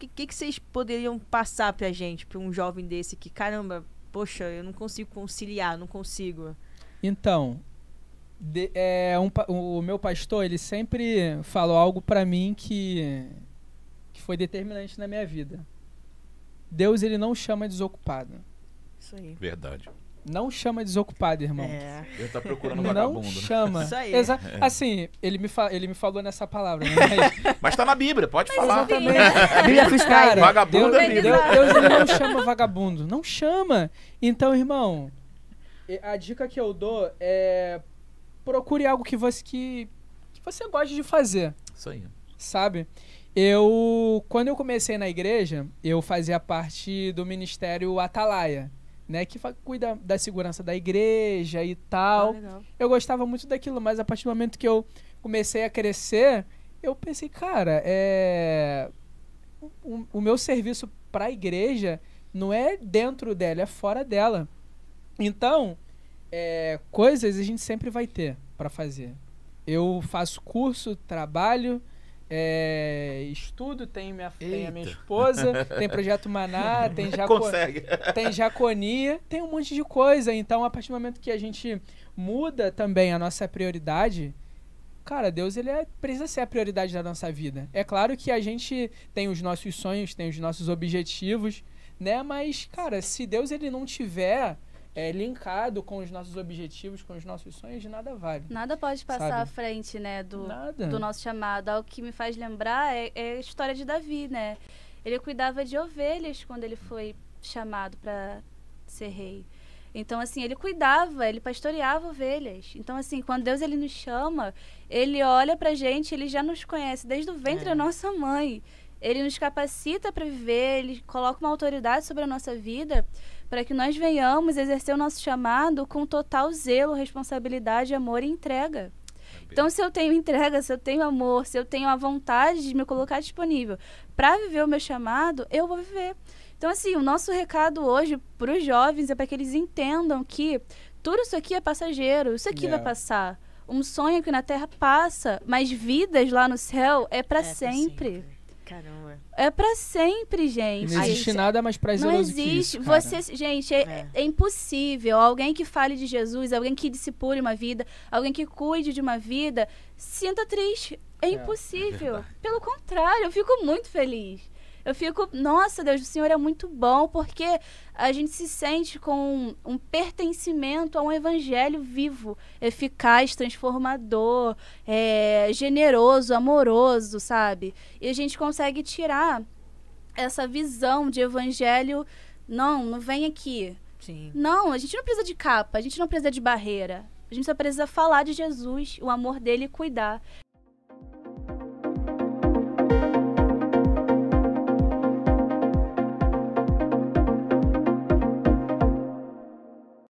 O que, que, vocês poderiam passar pra gente, pra um jovem desse que, caramba, poxa, eu não consigo conciliar, não consigo? Então, de, é, um, o meu pastor, ele sempre falou algo para mim que, que foi determinante na minha vida. Deus, ele não chama desocupado. Isso aí. Verdade. Não chama desocupado, irmão. É. Ele tá procurando vagabundo. Não chama. Isso aí. Exa é. Assim, ele me, ele me falou nessa palavra. Mas... Né? mas tá na Bíblia, pode mas falar. Também. Bíblia é fiscal. Né? Vagabundo é Deus, é Bíblia. Deus, Deus não chama vagabundo. Não chama. Então, irmão, a dica que eu dou é procure algo que você, que, que você gosta de fazer. Isso aí. Sabe? Eu, quando eu comecei na igreja, eu fazia parte do ministério Atalaia né? Que cuida da segurança da igreja e tal. Ah, eu gostava muito daquilo, mas a partir do momento que eu comecei a crescer, eu pensei, cara, é... o, o meu serviço para a igreja não é dentro dela, é fora dela. Então, é, coisas a gente sempre vai ter para fazer. Eu faço curso, trabalho, é, estudo, tem minha, a minha esposa, tem Projeto Maná, tem, Jaco, Consegue. tem Jaconia, tem um monte de coisa. Então, a partir do momento que a gente muda também a nossa prioridade, cara, Deus ele é, precisa ser a prioridade da nossa vida. É claro que a gente tem os nossos sonhos, tem os nossos objetivos, né? Mas, cara, se Deus ele não tiver é, linkado com os nossos objetivos, com os nossos sonhos, de nada vale. Nada pode passar sabe? à frente, né, do, do nosso chamado. Algo que me faz lembrar é, é, a história de Davi, né? Ele cuidava de ovelhas quando ele foi chamado para ser rei. Então, assim, ele cuidava, ele pastoreava ovelhas. Então, assim, quando Deus ele nos chama, ele olha pra gente, ele já nos conhece desde o ventre é. da nossa mãe ele nos capacita para viver, ele coloca uma autoridade sobre a nossa vida para que nós venhamos exercer o nosso chamado com total zelo, responsabilidade, amor e entrega. Então, se eu tenho entrega, se eu tenho amor, se eu tenho a vontade de me colocar disponível para viver o meu chamado, eu vou viver. Então, assim, o nosso recado hoje para os jovens é para que eles entendam que tudo isso aqui é passageiro, isso aqui yeah. vai é. passar. Um sonho que na Terra passa, mas vidas lá no céu é para é sempre. sempre. Caramba. É para sempre, gente. Não existe nada mais prazeroso Não existe. Isso, Você, gente, é, é. é, impossível. Alguém que fale de Jesus, alguém que discipule uma vida, alguém que cuide de uma vida, sinta triste. É, é, é impossível. Pelo contrário, eu fico muito feliz. Eu fico, nossa Deus, o Senhor é muito bom, porque a gente se sente com um, um pertencimento a um evangelho vivo, eficaz, transformador, é, generoso, amoroso, sabe? E a gente consegue tirar essa visão de evangelho, não, não vem aqui. Sim. Não, a gente não precisa de capa, a gente não precisa de barreira. A gente só precisa falar de Jesus, o amor dele e cuidar.